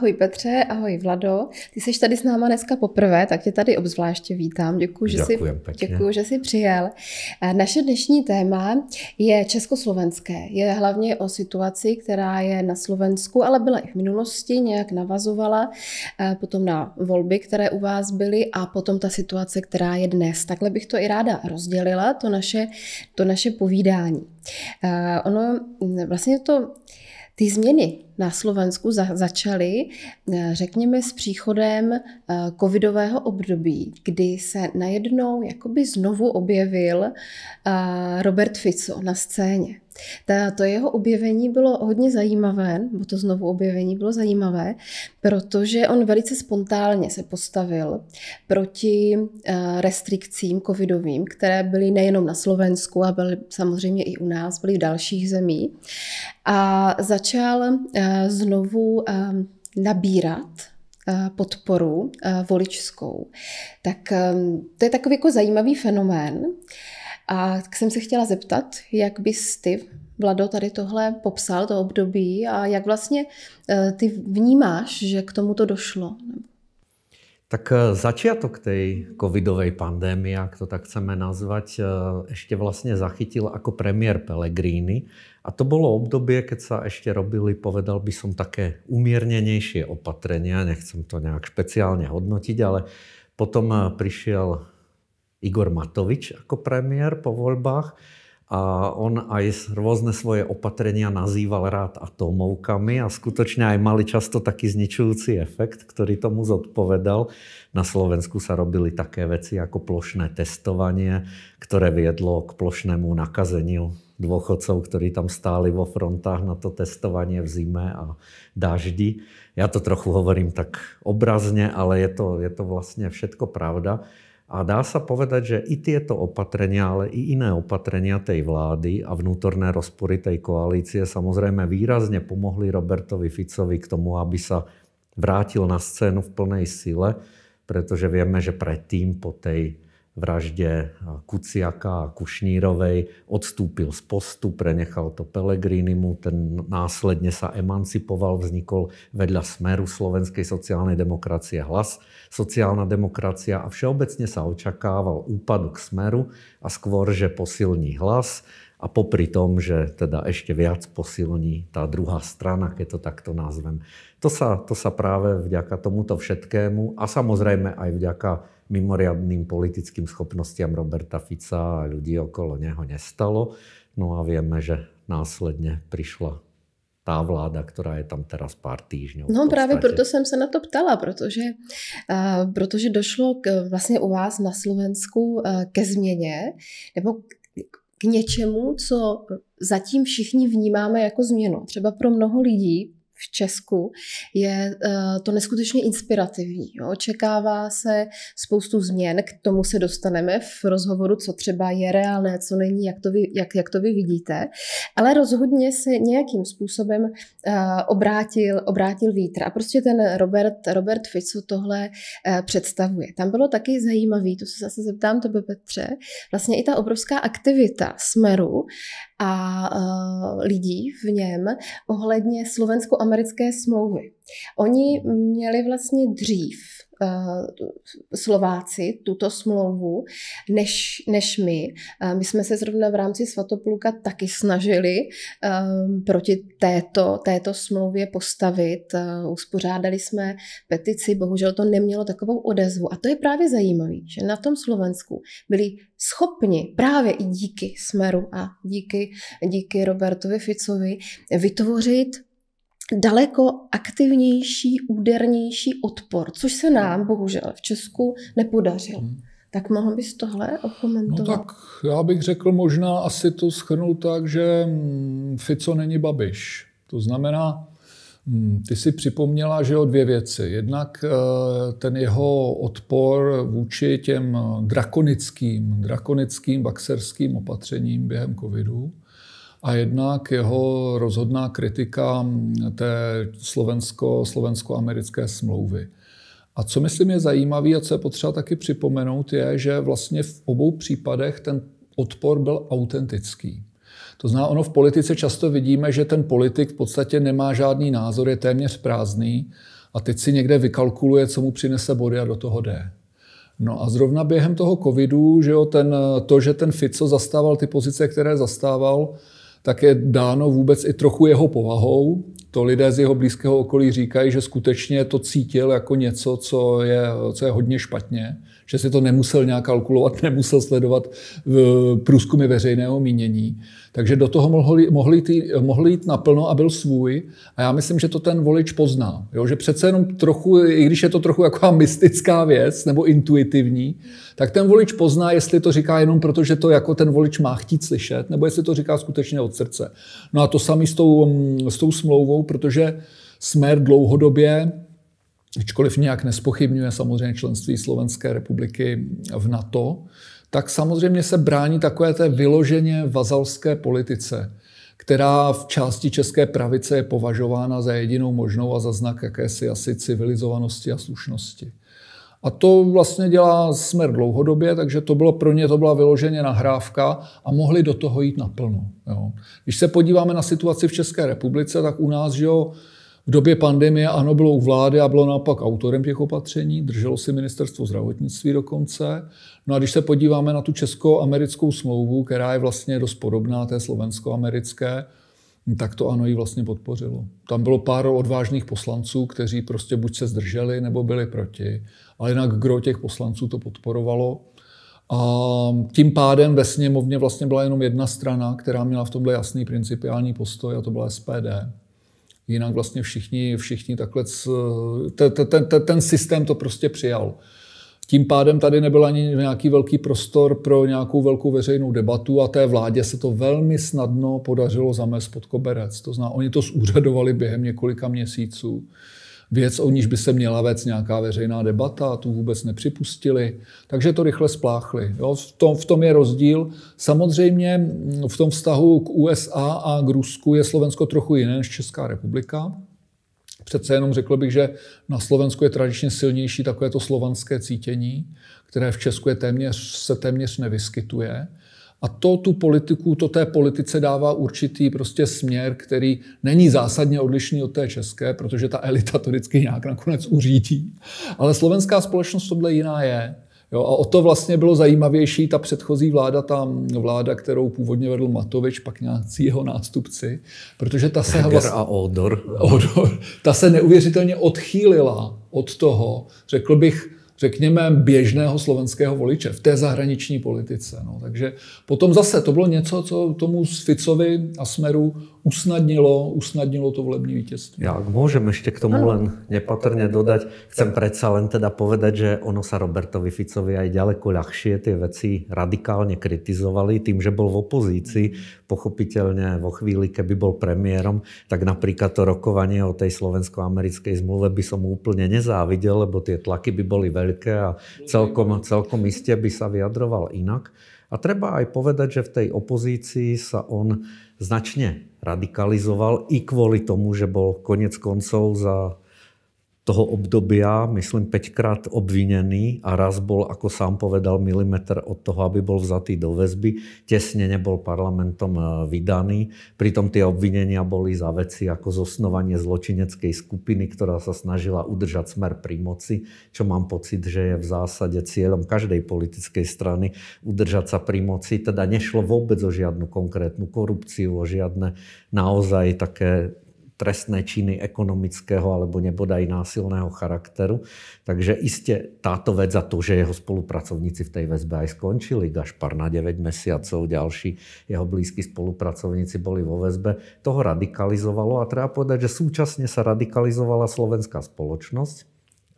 Ahoj Petře, ahoj Vlado. Ty jsi tady s náma dneska poprvé, tak tě tady obzvláště vítám. Děkuji, že, jsi, děkuji, že jsi přijel. Naše dnešní téma je československé. Je hlavně o situaci, která je na Slovensku, ale byla i v minulosti, nějak navazovala eh, potom na volby, které u vás byly a potom ta situace, která je dnes. Takhle bych to i ráda rozdělila, to naše, to naše povídání. Eh, ono, vlastně to, ty změny, na Slovensku za, začaly, eh, řekněme, s příchodem eh, covidového období, kdy se najednou jakoby znovu objevil eh, Robert Fico na scéně. to jeho objevení bylo hodně zajímavé, bo to znovu objevení bylo zajímavé, protože on velice spontánně se postavil proti restrikcím covidovým, které byly nejenom na Slovensku a byly samozřejmě i u nás, byly v dalších zemí A začal Eh, znovu eh, nabírat eh, podporu voličskou. Tak to je takový jako zajímavý fenomén. A tak jsem se chtěla zeptat, jak bys ty, Vlado, tady tohle popsal, to období, a jak vlastně ty vnímáš, že k tomu to došlo? Tak eh, začiatok tej covidovej pandémie, ak to tak chceme nazvať, eh, ešte vlastne zachytil ako premiér Pellegrini. A to bolo obdobie, keď sa ešte robili, povedal by som, také umiernenejšie opatrenia. Nechcem to nejak špeciálne hodnotiť, ale potom eh, prišiel Igor Matovič ako premiér po voľbách a on aj rôzne svoje opatrenia nazýval rád atomovkami a skutočne aj mali často taký zničujúci efekt, ktorý tomu zodpovedal. Na Slovensku sa robili také veci ako plošné testovanie, ktoré viedlo k plošnému nakazeniu dôchodcov, ktorí tam stáli vo frontách na to testovanie v zime a dáždi. Ja to trochu hovorím tak obrazne, ale je to, je to vlastne všetko pravda. A dá sa povedať, že i tieto opatrenia, ale i iné opatrenia tej vlády a vnútorné rozpory tej koalície samozrejme výrazne pomohli Robertovi Ficovi k tomu, aby sa vrátil na scénu v plnej sile, pretože vieme, že predtým po tej vraždě Kuciaka a Kušnírovej, odstúpil z postu, prenechal to Pelegrinimu, ten následně sa emancipoval, vznikol vedľa smeru slovenskej sociálnej demokracie hlas, sociálna demokracia a všeobecne sa očakával úpadok smeru a skôr, že posilní hlas a popri tom, že teda ešte viac posilní tá druhá strana, keď to takto nazvem. To sa, to sa práve vďaka tomuto všetkému a samozrejme aj vďaka mimoriadným politickým schopnostiam Roberta Fica a ľudí okolo něho nestalo. No a víme, že následně přišla tá vláda, která je tam teraz pár týdnů. No právě proto jsem se na to ptala, protože, uh, protože došlo k, vlastně u vás na Slovensku uh, ke změně, nebo k, k něčemu, co zatím všichni vnímáme jako změnu. Třeba pro mnoho lidí v Česku, je eh, to neskutečně inspirativní. Očekává se spoustu změn, k tomu se dostaneme v rozhovoru, co třeba je reálné, co není, jak to vy, jak, jak to vy vidíte, ale rozhodně se nějakým způsobem eh, obrátil, obrátil vítr. A prostě ten Robert, Robert Fico tohle eh, představuje. Tam bylo taky zajímavý, to se zase zeptám tebe Petře, vlastně i ta obrovská aktivita Smeru a e, lidí v něm ohledně slovensko-americké smlouvy. Oni měli vlastně dřív Eh, Slováci tuto smlouvu než, než my. Eh, my jsme se zrovna v rámci Svatopluka taky snažili eh, proti této, této smlouvě postavit. Uspořádali jsme petici, bohužel to nemělo takovou odezvu. A to je právě zajímavé, že na tom Slovensku byli schopni právě i díky Smeru a díky, díky Robertovi Ficovi vytvořit daleko aktivnější, údernější odpor, což se nám bohužel v Česku nepodařilo. Hmm. Tak mohl bys tohle no okomentovat? No tak já bych řekl možná asi to schrnul tak, že mm, Fico není babiš. To znamená, mm, ty si připomněla, že o dvě věci. Jednak eh, ten jeho odpor vůči těm drakonickým, drakonickým baxerským opatřením během covidu, a jednak jeho rozhodná kritika té slovensko, slovensko-americké smlouvy. A co myslím je zajímavé a co je potřeba taky připomenout, je, že vlastně v obou případech ten odpor byl autentický. To zná, ono v politice často vidíme, že ten politik v podstatě nemá žádný názor, je téměř prázdný a teď si někde vykalkuluje, co mu přinese body a do toho jde. No a zrovna během toho covidu, že jo, ten, to, že ten Fico zastával ty pozice, které zastával, tak je dáno vůbec i trochu jeho povahou. To lidé z jeho blízkého okolí říkají, že skutečně to cítil jako něco, co je, co je hodně špatně že si to nemusel nějak kalkulovat, nemusel sledovat průzkumy veřejného mínění. Takže do toho mohl, mohl, jít, mohl jít naplno a byl svůj. A já myslím, že to ten volič pozná. Jo? Že přece jenom trochu, i když je to trochu jako mystická věc nebo intuitivní, tak ten volič pozná, jestli to říká jenom proto, že to jako ten volič má chtít slyšet, nebo jestli to říká skutečně od srdce. No a to samé s tou, s tou smlouvou, protože Smer dlouhodobě ačkoliv nějak nespochybňuje samozřejmě členství Slovenské republiky v NATO, tak samozřejmě se brání takové té vyloženě vazalské politice, která v části české pravice je považována za jedinou možnou a za znak jakési asi civilizovanosti a slušnosti. A to vlastně dělá smer dlouhodobě, takže to bylo pro ně to byla vyloženě nahrávka a mohli do toho jít naplno. Jo. Když se podíváme na situaci v České republice, tak u nás, že jo, době pandemie ano, bylo u vlády a bylo naopak autorem těch opatření, drželo si ministerstvo zdravotnictví dokonce. No a když se podíváme na tu česko-americkou smlouvu, která je vlastně dost podobná té slovensko-americké, tak to ano ji vlastně podpořilo. Tam bylo pár odvážných poslanců, kteří prostě buď se zdrželi, nebo byli proti. Ale jinak gro těch poslanců to podporovalo. A tím pádem ve sněmovně vlastně byla jenom jedna strana, která měla v tomhle jasný principiální postoj a to byla SPD jinak vlastně všichni, všichni takhle, ten, ten, ten, ten systém to prostě přijal. Tím pádem tady nebyl ani nějaký velký prostor pro nějakou velkou veřejnou debatu a té vládě se to velmi snadno podařilo zamést pod koberec. To zná, oni to zúřadovali během několika měsíců věc, o níž by se měla vést nějaká veřejná debata, tu vůbec nepřipustili, takže to rychle spláchli. Jo, v, tom, v tom je rozdíl. Samozřejmě mm, v tom vztahu k USA a k Rusku je Slovensko trochu jiné než Česká republika. Přece jenom řekl bych, že na Slovensku je tradičně silnější takové to slovanské cítění, které v Česku je téměř, se téměř nevyskytuje. A to tu politiku, to té politice dává určitý prostě směr, který není zásadně odlišný od té české, protože ta elita to vždycky nějak nakonec uřídí. Ale slovenská společnost tohle jiná je. Jo, a o to vlastně bylo zajímavější ta předchozí vláda, ta vláda, kterou původně vedl Matovič, pak nějací jeho nástupci, protože ta se vlastně, a odor. odor. Ta se neuvěřitelně odchýlila od toho, řekl bych, řekněme, běžného slovenského voliče v té zahraniční politice. No. Takže potom zase to bylo něco, co tomu Ficovi a Smeru usnadnilo, usnadnilo to volební vítězství. Já, můžem ještě k tomu ano. len nepatrně dodať, chcem predsa len teda povedať, že ono sa Robertovi Ficovi aj ďaleko ľahšie tie veci radikálne kritizovali tým, že bol v opozici, pochopitelně vo chvíli, keby bol premiérom, tak například to rokovanie o tej slovensko-americkej zmluve by som úplne nezáviděl, lebo tie tlaky by boli veľké a celkom, celkom iste by sa vyjadroval inak. A treba aj povedať, že v tej opozícii sa on značne radikalizoval i kvôli tomu, že bol konec koncov za toho období, myslím, pětkrát obviněný a raz byl jako sám povedal, milimetr od toho, aby byl vzatý do väzby. Těsně nebyl parlamentom e, vydaný. Přitom ty obvinění byly za věci jako zosnovaně zločinecké skupiny, která se snažila udržet smer pri moci, čo mám pocit, že je v zásadě cílem každé politické strany udržet se pri moci. Teda nešlo vůbec o žádnou konkrétnu korupci, o žádné naozaj také trestné činy ekonomického alebo nebodaj násilného charakteru. Takže iste táto vec za to, že jeho spolupracovníci v tej väzbe aj skončili, Gašpar na 9 mesiacov, ďalší jeho blízky spolupracovníci boli vo väzbe, toho radikalizovalo a treba povedať, že súčasne sa radikalizovala slovenská spoločnosť,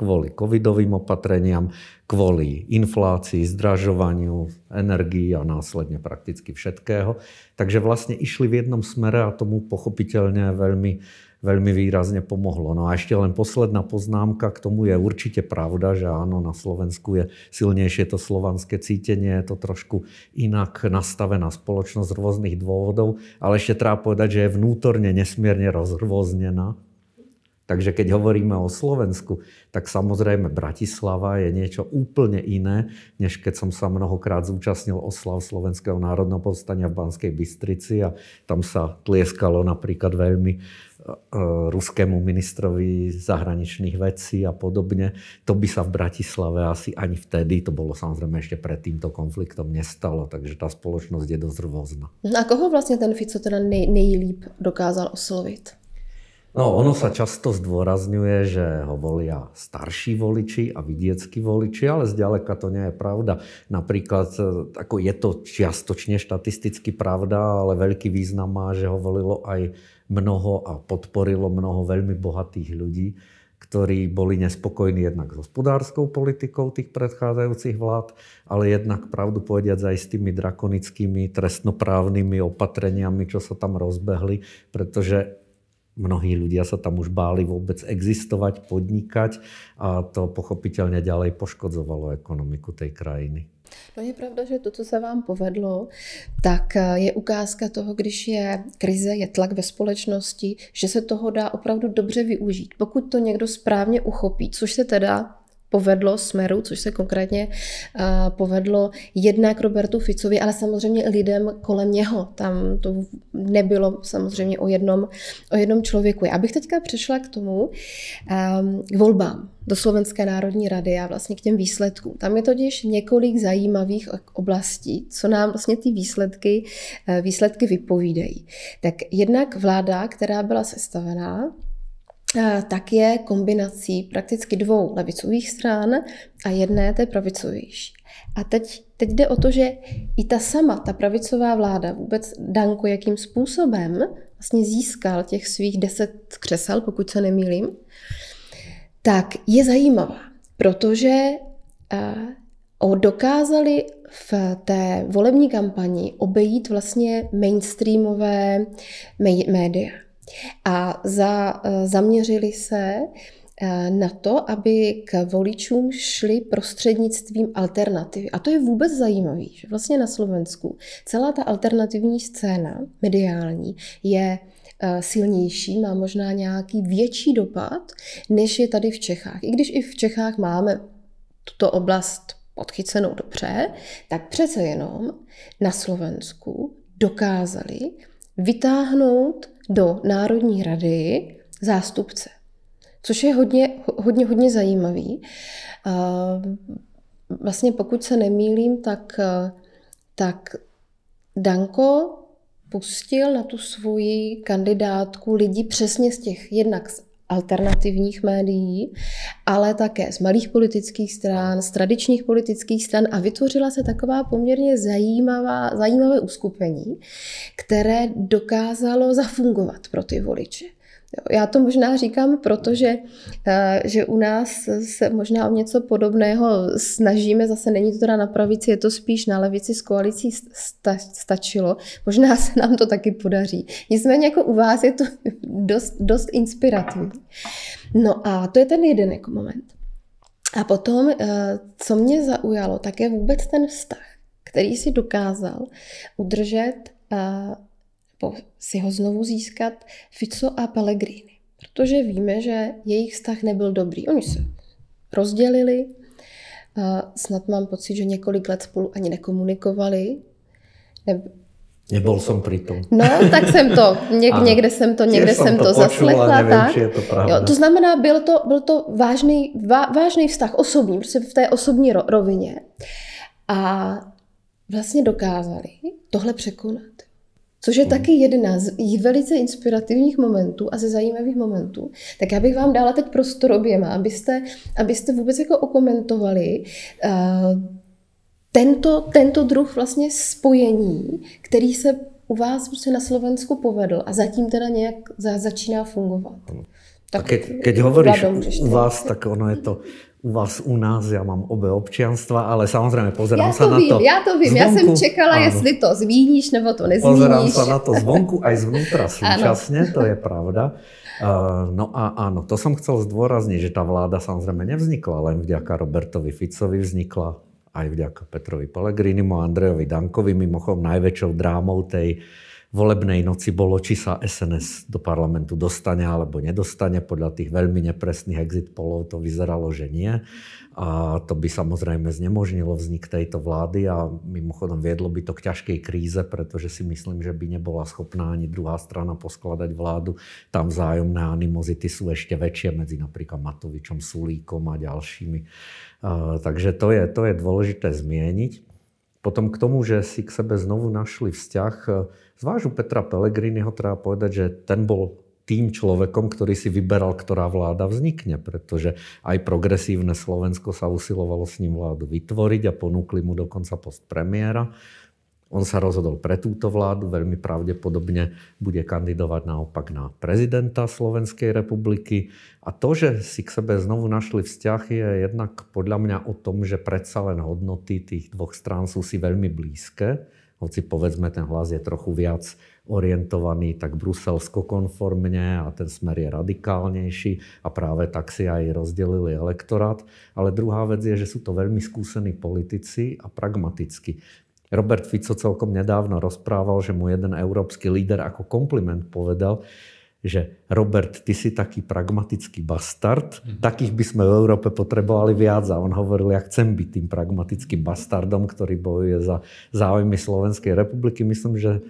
kvôli covidovým opatreniam, kvôli inflácii, zdražovaniu energii a následne prakticky všetkého. Takže vlastne išli v jednom smere a tomu pochopiteľne veľmi, veľmi výrazne pomohlo. No a ešte len posledná poznámka k tomu je určite pravda, že áno, na Slovensku je silnejšie to slovanské cítenie, je to trošku inak nastavená spoločnosť z rôznych dôvodov, ale ešte treba povedať, že je vnútorne nesmierne rozrôznená takže keď hovoríme o Slovensku, tak samozrejme Bratislava je niečo úplne iné, než keď som sa mnohokrát zúčastnil oslav Slovenského národného povstania v Banskej Bystrici a tam sa tlieskalo napríklad veľmi e, e, ruskému ministrovi zahraničných vecí a podobne. To by sa v Bratislave asi ani vtedy, to bolo samozrejme ešte pred týmto konfliktom, nestalo, takže tá spoločnosť je dosť rôzna. A koho vlastne ten Fico teda nej, nejlíp dokázal oslovit? No, ono sa často zdôrazňuje, že ho volia starší voliči a vidiecky voliči, ale zďaleka to nie je pravda. Napríklad, eh, ako je to čiastočne štatisticky pravda, ale veľký význam má, že ho volilo aj mnoho a podporilo mnoho veľmi bohatých ľudí, ktorí boli nespokojní jednak s hospodárskou politikou tých predchádzajúcich vlád, ale jednak pravdu povediac aj s tými drakonickými trestnoprávnymi opatreniami, čo sa tam rozbehli, pretože mnohí ľudia sa tam už báli vôbec existovať, podnikať a to pochopiteľne ďalej poškodzovalo ekonomiku tej krajiny. No je pravda, že to, co se vám povedlo, tak eh, je ukázka toho, když je krize, je tlak ve společnosti, že se toho dá opravdu dobře využít. Pokud to někdo správně uchopí, což se teda povedlo Smeru, což se konkrétně uh, povedlo jednak Robertu Ficovi, ale samozřejmě lidem kolem něho. Tam to nebylo samozřejmě o jednom, o jednom člověku. Já bych teďka přešla k tomu, um, k volbám do Slovenské národní rady a vlastně k těm výsledkům. Tam je totiž několik zajímavých oblastí, co nám vlastně ty výsledky, eh, výsledky vypovídají. Tak jednak vláda, která byla sestavená, Eh, tak je kombinací prakticky dvou levicových stran a jedné té pravicovější. A teď, teď jde o to, že i ta sama, ta pravicová vláda, vůbec Danko, jakým způsobem vlastně získal těch svých deset křesel, pokud se nemýlím, tak je zajímavá, protože uh, dokázali v té volební kampani obejít vlastně mainstreamové média. A za, eh, zaměřili se eh, na to, aby k voličům šli prostřednictvím alternativy. A to je vůbec zajímavé, že vlastně na Slovensku celá ta alternativní scéna mediální je eh, silnější, má možná nějaký větší dopad, než je tady v Čechách. I když i v Čechách máme tuto oblast podchycenou dobře, tak přece jenom na Slovensku dokázali vytáhnout do Národní rady zástupce, což je hodně, hodně, hodně zajímavý. Vlastně pokud se nemýlím, tak, tak Danko pustil na tu svoji kandidátku lidi přesně z těch, jednak z alternativních médií, ale také z malých politických stran, z tradičních politických stran a vytvořila se taková poměrně zajímavá, zajímavé uskupení, které dokázalo zafungovat pro ty voliče. Já to možná říkám, protože eh, že u nás se možná o něco podobného snažíme, zase není to teda na pravici, je to spíš na levici s koalicí sta, stačilo. Možná se nám to taky podaří. Nicméně jako u vás je to dost, dost inspirativní. No a to je ten jeden jako moment. A potom, eh, co mě zaujalo, tak je vůbec ten vztah, který si dokázal udržet eh, po, si ho znovu získat Fico a Pellegrini. Protože víme, že jejich vztah nebyl dobrý. Oni se rozdělili, snad mám pocit, že několik let spolu ani nekomunikovali. Ne... Nebyl jsem přitom. No, tak jsem to, něk, ano. někde jsem to, někde jsem, to, to zaslechla. Nevím, tak. Je to, jo, to znamená, byl to, byl to vážný, vá, vážný vztah osobní, prostě v té osobní rovině. A vlastně dokázali tohle překonat což je hmm. taky jedna z velice inspirativních momentů a ze zajímavých momentů. Tak já bych vám dala teď prostor oběma, abyste, abyste vůbec jako okomentovali uh, tento, tento druh vlastně spojení, který se u vás prostě na Slovensku povedl a zatím teda nějak za, začíná fungovat. Tak, keď, keď hovoríš u vás, tak ono je to u vás, u nás, já mám obě občanstva, ale samozřejmě pozerám já to se vím, na to. Já to vím, já jsem čekala, ano. jestli to zmíníš nebo to nezmíníš. Pozerám se na to zvonku a zvnitra současně, ano. to je pravda. Uh, no a ano, to jsem chcel zdůraznit, že ta vláda samozřejmě nevznikla len vďaka Robertovi Ficovi, vznikla aj vďaka Petrovi Pellegrinimu a Andrejovi Dankovi, mimochodem najväčšou drámou tej volebnej noci bolo, či sa SNS do parlamentu dostane alebo nedostane. Podľa tých veľmi nepresných exit polov to vyzeralo, že nie. A to by samozrejme znemožnilo vznik tejto vlády a mimochodom viedlo by to k ťažkej kríze, pretože si myslím, že by nebola schopná ani druhá strana poskladať vládu. Tam vzájomné animozity sú ešte väčšie medzi napríklad Matovičom, Sulíkom a ďalšími. A, takže to je, to je dôležité zmieniť. Potom k tomu, že si k sebe znovu našli vzťah, eh, zvážu vážu Petra Pellegriniho treba povedať, že ten bol tým človekom, ktorý si vyberal, ktorá vláda vznikne, pretože aj progresívne Slovensko sa usilovalo s ním vládu vytvoriť a ponúkli mu dokonca post premiéra. On se rozhodl pre túto vládu, velmi pravděpodobně bude kandidovat naopak na prezidenta Slovenské republiky. A to, že si k sebe znovu našli vzťah, je jednak podle mňa o tom, že přece len hodnoty těch dvou stran jsou si velmi blízké. Hoci povedzme, ten hlas je trochu viac orientovaný tak bruselsko-konformně a ten smer je radikálnější a právě tak si aj rozdělili elektorát. Ale druhá věc je, že jsou to velmi zkušení politici a pragmaticky. Robert Fico celkom nedávno rozprával, že mu jeden európsky líder ako kompliment povedal, že Robert, ty si taký pragmatický bastard, hmm. takých by sme v Európe potrebovali viac. A on hovoril, ja chcem byť tým pragmatickým bastardom, ktorý bojuje za záujmy Slovenskej republiky. Myslím, že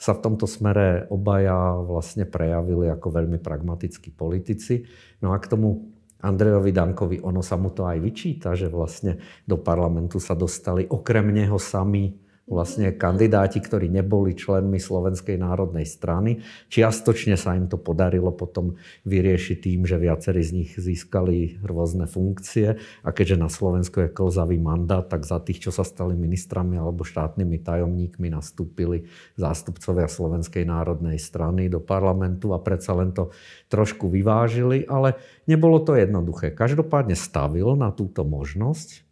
sa v tomto smere obaja vlastne prejavili ako veľmi pragmatickí politici. No a k tomu Andrejovi Dankovi, ono sa mu to aj vyčíta, že vlastne do parlamentu sa dostali okrem neho sami vlastne kandidáti, ktorí neboli členmi Slovenskej národnej strany. Čiastočne sa im to podarilo potom vyriešiť tým, že viacerí z nich získali rôzne funkcie a keďže na Slovensku je klzavý mandát, tak za tých, čo sa stali ministrami alebo štátnymi tajomníkmi, nastúpili zástupcovia Slovenskej národnej strany do parlamentu a predsa len to trošku vyvážili, ale nebolo to jednoduché. Každopádne stavil na túto možnosť,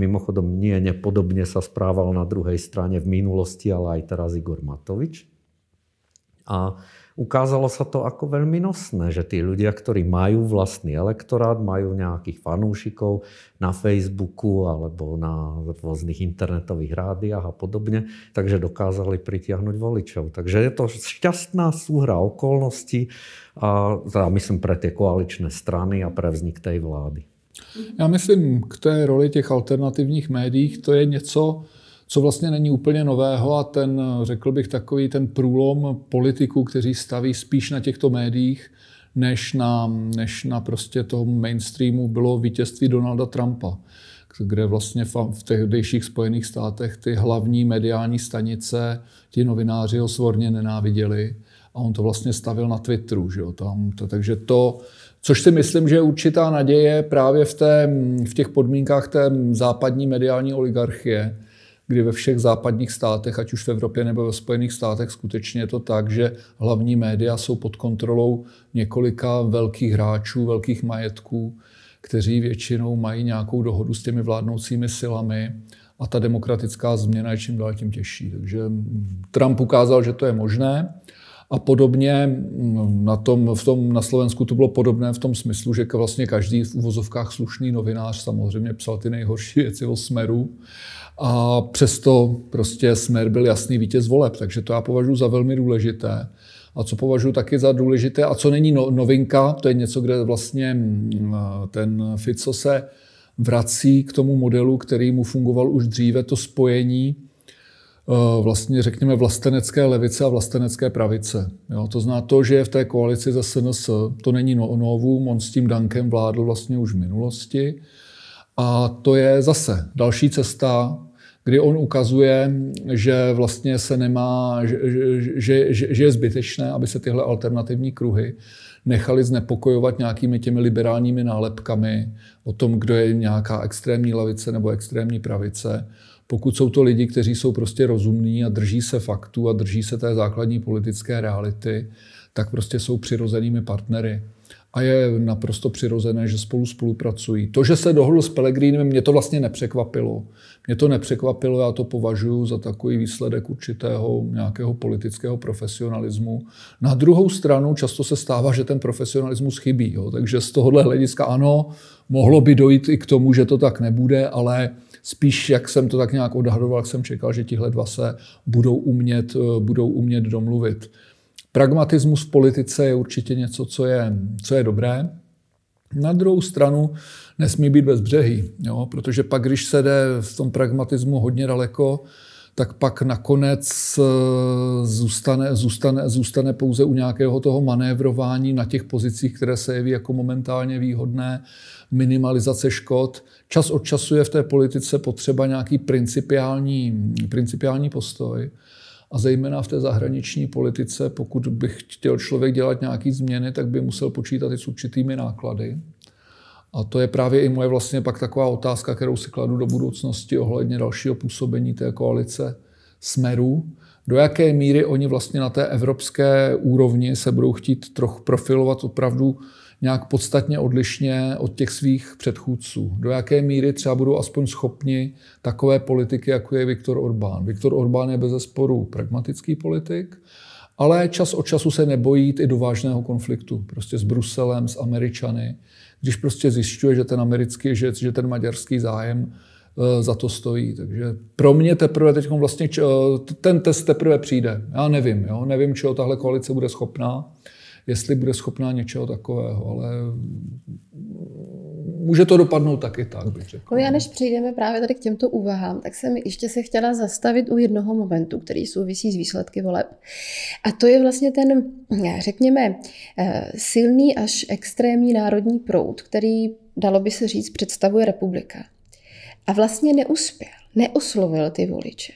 Mimochodom, nie nepodobne sa správal na druhej strane v minulosti, ale aj teraz Igor Matovič. A ukázalo sa to ako veľmi nosné, že tí ľudia, ktorí majú vlastný elektorát, majú nejakých fanúšikov na Facebooku alebo na rôznych internetových rádiách a podobne, takže dokázali pritiahnuť voličov. Takže je to šťastná súhra okolností, a, teda myslím pre tie koaličné strany a pre vznik tej vlády. Já myslím, k té roli těch alternativních médií, to je něco, co vlastně není úplně nového a ten, řekl bych, takový ten průlom politiků, kteří staví spíš na těchto médiích, než na, než na prostě tom mainstreamu bylo vítězství Donalda Trumpa, kde vlastně v tehdejších Spojených státech ty hlavní mediální stanice, ti novináři ho svorně nenáviděli a on to vlastně stavil na Twitteru, že jo, tam, to, takže to, Což si myslím, že je určitá naděje právě v, té, v těch podmínkách té západní mediální oligarchie, kdy ve všech západních státech, ať už v Evropě nebo ve Spojených státech, skutečně je to tak, že hlavní média jsou pod kontrolou několika velkých hráčů, velkých majetků, kteří většinou mají nějakou dohodu s těmi vládnoucími silami a ta demokratická změna je čím dál tím těžší. Takže Trump ukázal, že to je možné a podobně. No, na tom, v tom, na Slovensku to bylo podobné v tom smyslu, že vlastně každý v uvozovkách slušný novinář samozřejmě psal ty nejhorší věci o Smeru a přesto prostě Smer byl jasný vítěz voleb, takže to já považuji za velmi důležité. A co považuji taky za důležité, a co není no, novinka, to je něco, kde vlastně mm, ten Fico se vrací k tomu modelu, který mu fungoval už dříve, to spojení Eh, vlastně, řekněme, vlastenecké levice a vlastenecké pravice. Jo, to zná to, že je v té koalici za SNS, to není no-, novou. on s tím Dankem vládl vlastně už v minulosti. A to je zase další cesta, kdy on ukazuje, že vlastně se nemá, že, že, že, že je zbytečné, aby se tyhle alternativní kruhy nechali znepokojovat nějakými těmi liberálními nálepkami o tom, kdo je nějaká extrémní levice nebo extrémní pravice pokud jsou to lidi, kteří jsou prostě rozumní a drží se faktů a drží se té základní politické reality, tak prostě jsou přirozenými partnery. A je naprosto přirozené, že spolu spolupracují. To, že se dohodl s Pelegrínem, mě to vlastně nepřekvapilo. Mě to nepřekvapilo, já to považuji za takový výsledek určitého nějakého politického profesionalismu. Na druhou stranu často se stává, že ten profesionalismus chybí. Jo? Takže z tohohle hlediska ano, mohlo by dojít i k tomu, že to tak nebude, ale spíš, jak jsem to tak nějak odhadoval, jsem čekal, že tihle dva se budou umět, eh, budou umět domluvit. Pragmatismus v politice je určitě něco, co je, co je dobré. Na druhou stranu nesmí být bez břehy, jo? protože pak, když se jde v tom pragmatismu hodně daleko, tak pak nakonec eh, zůstane, zůstane, zůstane pouze u nějakého toho manévrování na těch pozicích, které se jeví jako momentálně výhodné, minimalizace škod. Čas od času je v té politice potřeba nějaký principiální, principiální postoj. A zejména v té zahraniční politice, pokud by chtěl člověk dělat nějaké změny, tak by musel počítat i s určitými náklady. A to je právě i moje vlastně pak taková otázka, kterou si kladu do budoucnosti ohledně dalšího působení té koalice smerů. Do jaké míry oni vlastně na té evropské úrovni se budou chtít trochu profilovat opravdu nějak podstatně odlišně od těch svých předchůdců. Do jaké míry třeba budou aspoň schopni takové politiky, jako je Viktor Orbán. Viktor Orbán je bez zesporu pragmatický politik, ale čas od času se nebojí i do vážného konfliktu, prostě s Bruselem, s Američany, když prostě zjišťuje, že ten americký, že, že ten maďarský zájem eh, za to stojí. Takže pro mě teprve teď vlastně č- eh, ten test teprve přijde. Já nevím, jo? nevím, čeho tahle koalice bude schopná, jestli bude schopná něčeho takového, ale může to dopadnout taky tak, bych řekl. No já než přejdeme právě tady k těmto úvahám, tak jsem ještě se chtěla zastavit u jednoho momentu, který souvisí s výsledky voleb. A to je vlastně ten, eh, řekněme, eh, silný až extrémní národní proud, který, dalo by se říct, představuje republika. A vlastně neuspěl, neoslovil ty voliče.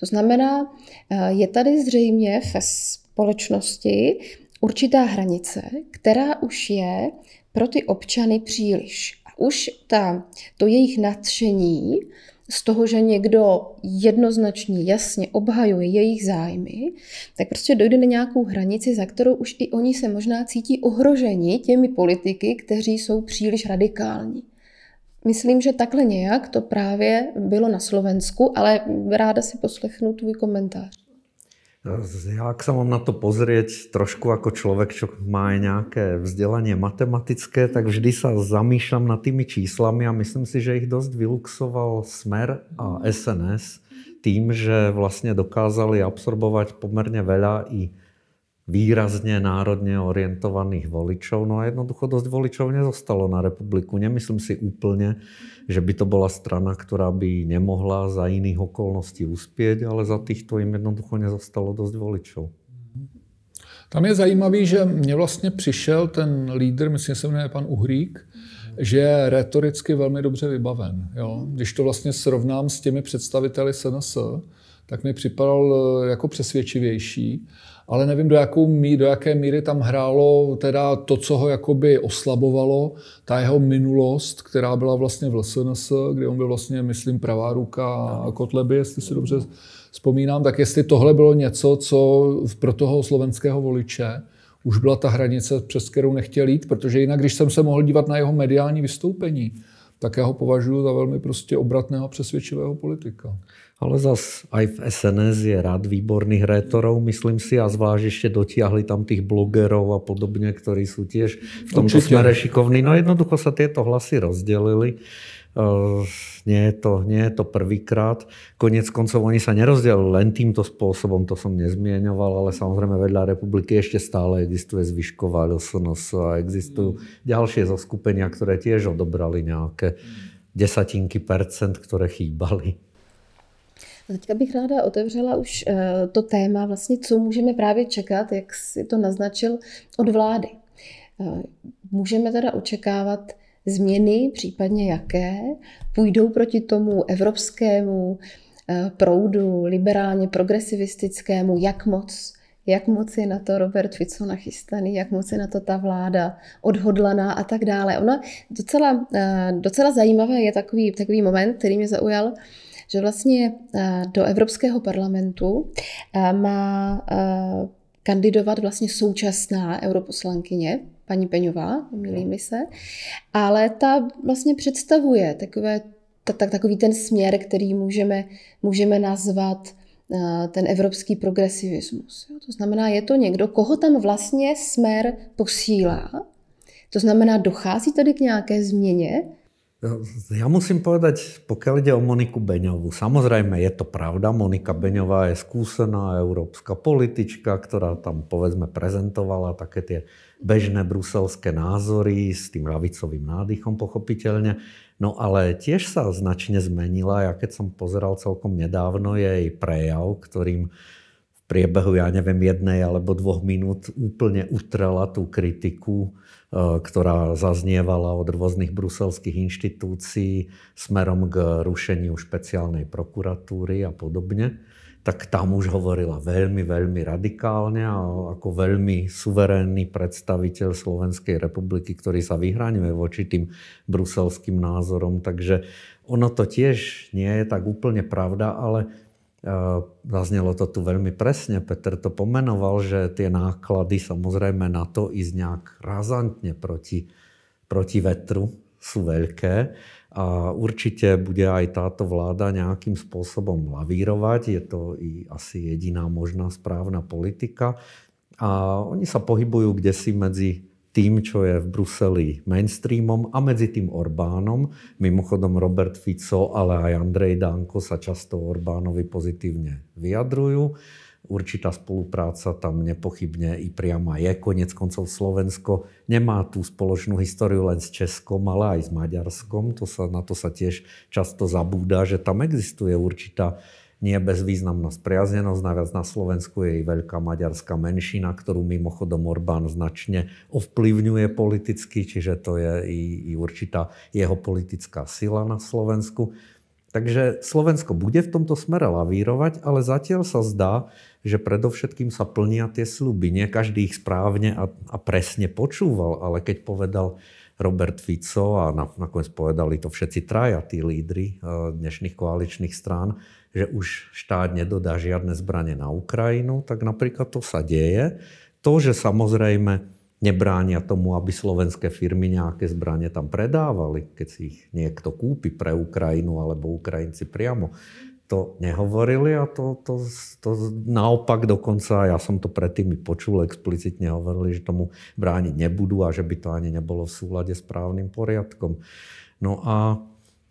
To znamená, eh, je tady zřejmě ve společnosti určitá hranice, která už je pro ty občany příliš. A už ta, to jejich nadšení z toho, že někdo jednoznačně, jasně obhajuje jejich zájmy, tak prostě dojde na nějakou hranici, za kterou už i oni se možná cítí ohroženi těmi politiky, kteří jsou příliš radikální. Myslím, že takhle nějak to právě bylo na Slovensku, ale ráda si poslechnu tvůj komentář. Jak se mám na to pozrieť trošku jako člověk, čo má nějaké vzdělání matematické, tak vždy se zamýšlám nad tými číslami a myslím si, že ich dost vyluxoval Smer a SNS tím, že vlastně dokázali absorbovat poměrně veľa i výrazně národně orientovaných voličov. No a jednoducho dost voličov nezostalo na republiku. Nemyslím si úplně, že by to bola strana, ktorá by nemohla za iných okolností uspieť, ale za týchto im jednoducho nezostalo dosť voličov. Tam je zajímavý, že mě vlastně přišel ten lídr, myslím, že se jmenuje pan Uhrík, že je retoricky velmi dobře vybaven. Jo? Když to vlastně srovnám s těmi představiteli SNS, tak mi připadal eh, jako přesvědčivější ale nevím, do, jakou mí, do jaké míry tam hrálo teda to, co ho jakoby oslabovalo, ta jeho minulost, která byla vlastně v LSNS, kde on byl vlastně, myslím, pravá ruka a Kotleby, jestli si dobře vzpomínám, tak jestli tohle bylo něco, co pro toho slovenského voliče už byla ta hranice, přes kterou nechtěl jít, protože jinak, když jsem se mohl dívat na jeho mediální vystoupení, tak já ho považuji za velmi prostě obratného přesvědčivého politika. Ale zas aj v SNS je rád výborných rétorov, myslím si, a zvlášť ešte dotiahli tam tých blogerov a podobne, ktorí sú tiež v tomto smere šikovní. No jednoducho sa tieto hlasy rozdelili. Uh, eh, nie je to, nie je to prvýkrát. Konec koncov oni sa nerozdělili len týmto spôsobom, to som nezmieňoval, ale samozrejme vedľa republiky ešte stále existuje Zvyšková DSNS a existujú ďalšie zoskupenia, ktoré tiež odobrali nejaké desatinky percent, ktoré chýbali. A teďka bych ráda otevřela už eh, to téma, vlastně co můžeme právě čekat, jak si to naznačil, od vlády. Eh, můžeme teda očekávat změny, případně jaké, půjdou proti tomu evropskému eh, proudu, liberálně progresivistickému, jak moc jak moc je na to Robert Fico nachystaný, jak moc je na to ta vláda odhodlaná a tak dále. Ona docela, docela zajímavé je takový, takový moment, který mě zaujal, že vlastně eh, do Evropského parlamentu eh, má eh, kandidovat vlastně současná europoslankyně, paní Peňová, milím se, ale ta vlastně představuje takové, tak, takový ten směr, který můžeme, můžeme nazvat ten evropský progresivismus. To znamená, je to někdo, koho tam vlastně směr posílá. To znamená, dochází tady k nějaké změně, Ja musím povedať, pokiaľ ide o Moniku Beňovú, samozrejme je to pravda, Monika Beňová je skúsená európska politička, ktorá tam povedzme prezentovala také tie bežné bruselské názory s tým ravicovým nádychom pochopiteľne. No ale tiež sa značne zmenila, ja keď som pozeral celkom nedávno jej prejav, ktorým priebehu, ja neviem, jednej alebo dvoch minút úplne utrela tú kritiku, eh, ktorá zaznievala od rôznych bruselských inštitúcií smerom k rušeniu špeciálnej prokuratúry a podobne, tak tam už hovorila veľmi, veľmi radikálne a ako veľmi suverénny predstaviteľ Slovenskej republiky, ktorý sa vyhraňuje voči tým bruselským názorom. Takže ono to tiež nie je tak úplne pravda, ale Eh, zaznělo to tu velmi přesně. Petr to pomenoval, že ty náklady samozřejmě na to i nějak razantně proti, proti vetru jsou velké a určitě bude aj táto vláda nějakým způsobem lavírovat, Je to i asi jediná možná správná politika. A oni se pohybují, kde si tým, čo je v Bruseli mainstreamom a medzi tým Orbánom. Mimochodom Robert Fico, ale aj Andrej Danko sa často Orbánovi pozitívne vyjadrujú. Určitá spolupráca tam nepochybne i priama je. Konec koncov Slovensko nemá tu spoločnú históriu len s Českom, ale aj s Maďarskom. To sa, na to sa tiež často zabúda, že tam existuje určitá nie bezvýznamná spriaznenosť. Naviac na Slovensku je i veľká maďarská menšina, ktorú mimochodom Orbán značne ovplyvňuje politicky, čiže to je i, i určitá jeho politická sila na Slovensku. Takže Slovensko bude v tomto smere lavírovať, ale zatiaľ sa zdá, že predovšetkým sa plnia tie sluby. Nie každý ich správne a, a presne počúval, ale keď povedal Robert Fico a nakoniec povedali to všetci traja, tí lídry eh, dnešných koaličných strán, že už štát nedodá žiadne zbranie na Ukrajinu, tak napríklad to sa deje. To, že samozrejme nebránia tomu, aby slovenské firmy nějaké zbraně tam predávali, keď si ich niekto kúpi pre Ukrajinu alebo Ukrajinci priamo. To nehovorili a to, to, to naopak dokonca, já jsem to predtým i počul, explicitně hovorili, že tomu bránit nebudu a že by to ani nebylo v súlade s právnym poriadkom. No a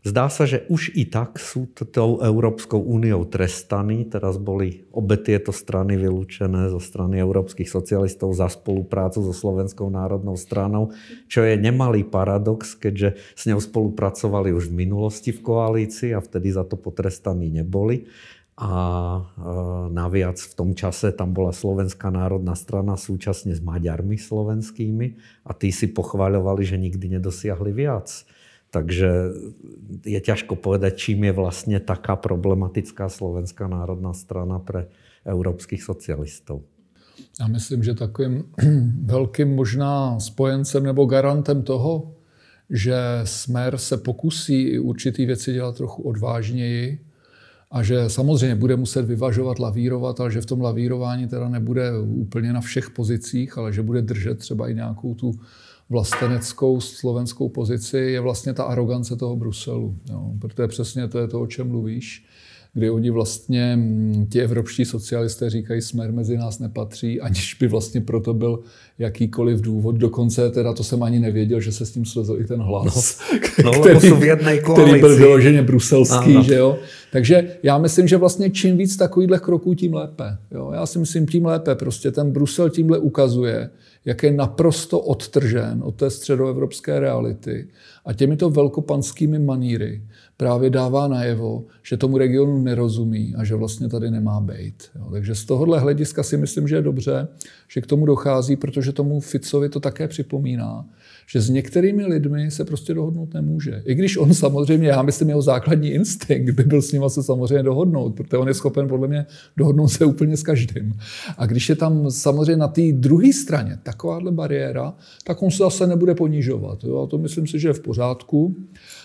Zdá se, že už i tak jsou tou Evropskou uniou trestaní. Teraz boli obe tieto strany vylučené zo strany evropských socialistov za spoluprácu so Slovenskou národnou stranou, čo je nemalý paradox, keďže s ňou spolupracovali už v minulosti v koalícii a vtedy za to potrestaní neboli. A e, naviac v tom čase tam bola Slovenská národná strana súčasne s Maďarmi slovenskými a tí si pochváľovali, že nikdy nedosiahli viac. Takže je ťažko povedať, čím je vlastně taká problematická slovenská národná strana pro evropských socialistů. Já myslím, že takovým velkým možná spojencem nebo garantem toho, že Smer se pokusí i určitý věci dělat trochu odvážněji a že samozřejmě bude muset vyvažovat, lavírovat, ale že v tom lavírování teda nebude úplně na všech pozicích, ale že bude držet třeba i nějakou tu vlasteneckou slovenskou pozici, je vlastně ta arogance toho Bruselu. Jo. Protože přesně to je to, o čem mluvíš kdy oni vlastně, mm, ti evropští socialisté říkají, smer mezi nás nepatří, aniž by vlastně proto byl jakýkoliv důvod. Dokonce teda to jsem ani nevěděl, že se s tím slezl i ten hlas, no, který, no, který byl vyloženě bruselský. Že jo? Takže já myslím, že vlastně čím víc takovýchhle kroků, tím lépe. Jo? Já si myslím, tím lépe. Prostě ten Brusel tímhle ukazuje, jak je naprosto odtržen od té středoevropské reality a těmito velkopanskými maníry právě dává najevo, že tomu regionu nerozumí a že vlastně tady nemá být. Jo. Takže z tohohle hlediska si myslím, že je dobře, že k tomu dochází, protože tomu Ficovi to také připomíná, že s některými lidmi se prostě dohodnout nemůže. I když on samozřejmě, já myslím, jeho základní instinkt by byl s nima se samozřejmě dohodnout, protože on je schopen podle mě dohodnout se úplně s každým. A když je tam samozřejmě na té druhé straně takováhle bariéra, tak on se zase nebude ponižovat. Jo? A to myslím si, že je v pořádku.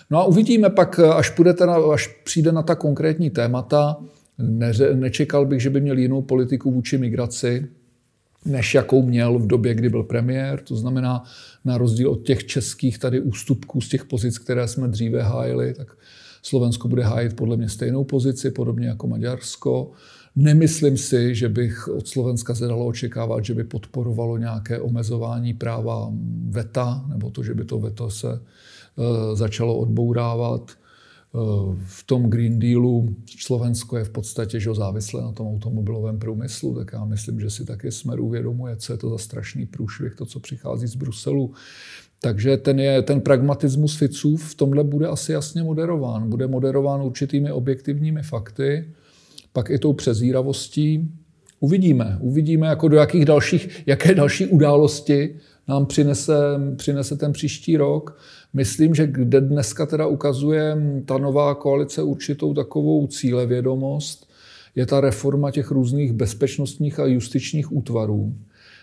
No a uvidíme pak, až, půjdete na, až přijde na ta konkrétní témata, Neře, nečekal bych, že by měl jinou politiku vůči migraci, než jakou měl v době, kdy byl premiér. To znamená, na rozdíl od těch českých tady ústupků z těch pozic, které jsme dříve hájili, tak Slovensko bude hájit podle mě stejnou pozici, podobně jako Maďarsko. Nemyslím si, že bych od Slovenska se dalo očekávat, že by podporovalo nějaké omezování práva VETA, nebo to, že by to VETO se e, začalo odbourávat. Eh, v tom Green Dealu Slovensko je v podstatě že závislé na tom automobilovém průmyslu, tak já myslím, že si také Smer uvědomuje, co je to za strašný průšvih, to, co přichází z Bruselu. Takže ten, je, ten pragmatismus Ficů v tomhle bude asi jasně moderován. Bude moderován určitými objektivními fakty, pak i tou přezíravostí. Uvidíme. Uvidíme, jako do jakých dalších, jaké další události nám přinese, přinese ten příští rok. Myslím, že kde dneska teda ukazuje ta nová koalice určitou takovou cílevědomost, je ta reforma těch různých bezpečnostních a justičních útvarů,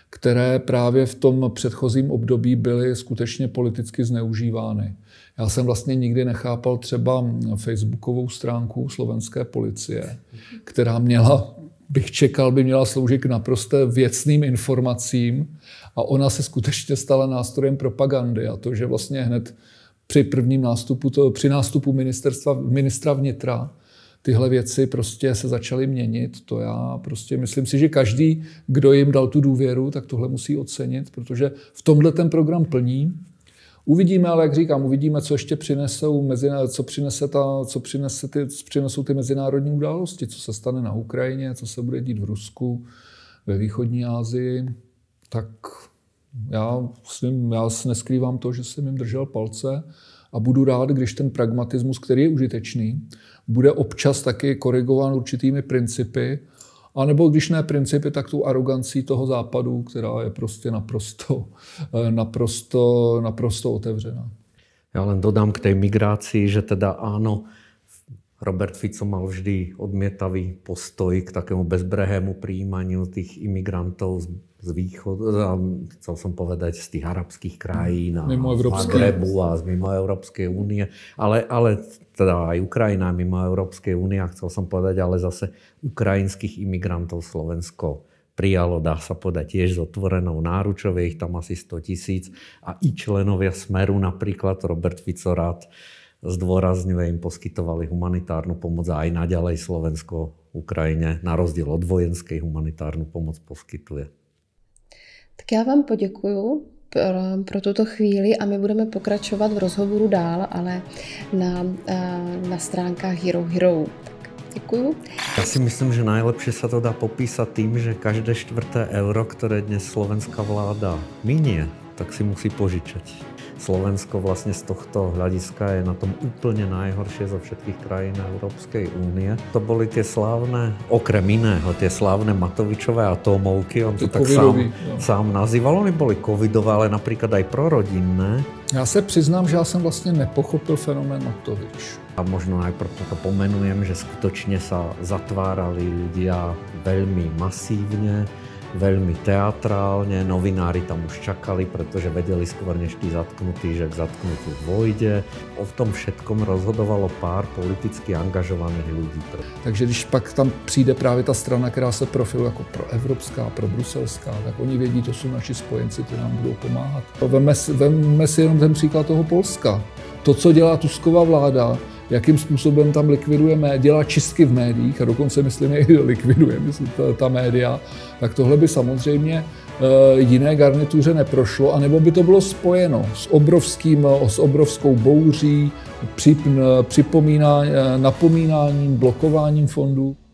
které právě v tom předchozím období byly skutečně politicky zneužívány. Já jsem vlastně nikdy nechápal třeba facebookovou stránku slovenské policie, která měla bych čekal, by měla sloužit k naprosté věcným informacím a ona se skutečně stala nástrojem propagandy a to, že vlastně hned při prvním nástupu, to, při nástupu ministerstva, ministra vnitra, tyhle věci prostě se začaly měnit. To já prostě myslím si, že každý, kdo jim dal tu důvěru, tak tohle musí ocenit, protože v tomhle ten program plní. Uvidíme, ale jak říkám, uvidíme, co ještě přinesou, co, přinese ta, co, přinese ty, co přinesou ty mezinárodní události, co se stane na Ukrajině, co se bude dít v Rusku, ve východní Asii. Tak já, svým, já já neskrývám to, že jsem jim držel palce a budu rád, když ten pragmatismus, který je užitečný, bude občas taky korigován určitými principy, a nebo když ne principy, tak tu arogancí toho západu, která je prostě naprosto, eh, naprosto, naprosto otevřená. Já len dodám k té migraci, že teda ano, Robert Fico mal vždy odmětavý postoj k takému bezbrehému príjmaniu těch imigrantů z východu, no, chcel som povedať z tých arabských krajín a mimo z Magrebu a z mimo Európskej únie, ale, ale teda aj Ukrajina mimo Európskej únie, chcel som povedať, ale zase ukrajinských imigrantov Slovensko prijalo, dá sa povedať, tiež s otvorenou náručou, ich tam asi 100 tisíc a i členovia Smeru napríklad, Robert Ficorát, zdôrazňuje, im poskytovali humanitárnu pomoc a aj naďalej Slovensko Ukrajine na rozdiel od vojenskej humanitárnu pomoc poskytuje. Tak já vám poděkuju pro, pro tuto chvíli a my budeme pokračovat v rozhovoru dál, ale na, eh, na stránkách Hero Hero. děkuju. Já si myslím, že nejlepší se to dá popísat tím, že každé čtvrté euro, které dnes slovenská vláda minie, tak si musí požičať. Slovensko vlastne z tohto hľadiska je na tom úplne najhoršie zo všetkých krajín Európskej únie. To boli tie slávne, okrem iného, tie slávne Matovičové atómovky, on to, tak sám, no. sám nazýval. Oni boli covidové, ale napríklad aj prorodinné. Já se přiznám, že já jsem vlastně nepochopil fenomén Matovič. A možno aj proto to pomenujem, že skutečně se zatvárali ľudia velmi masívně velmi teatrálně, novináři tam už čakali, protože věděli skôr než tí zatknutí, že k zatknutí vojde. O tom všetkom rozhodovalo pár politicky angažovaných lidí. Takže když pak tam přijde právě ta strana, která se profiluje jako proevropská, probruselská, tak oni vědí, to jsou naši spojenci, kteří nám budou pomáhat. Veme si, vemme si jenom ten příklad toho Polska. To, co dělá Tusková vláda, jakým způsobem tam likvidujeme, dělá čistky v médiích a dokonce, myslím, i likviduje myslím, ta, ta média, tak tohle by samozřejmě eh, jiné garnituře neprošlo, anebo by to bylo spojeno s, obrovským, eh, s obrovskou bouří, eh, připomíná, napomínáním, blokováním fondů.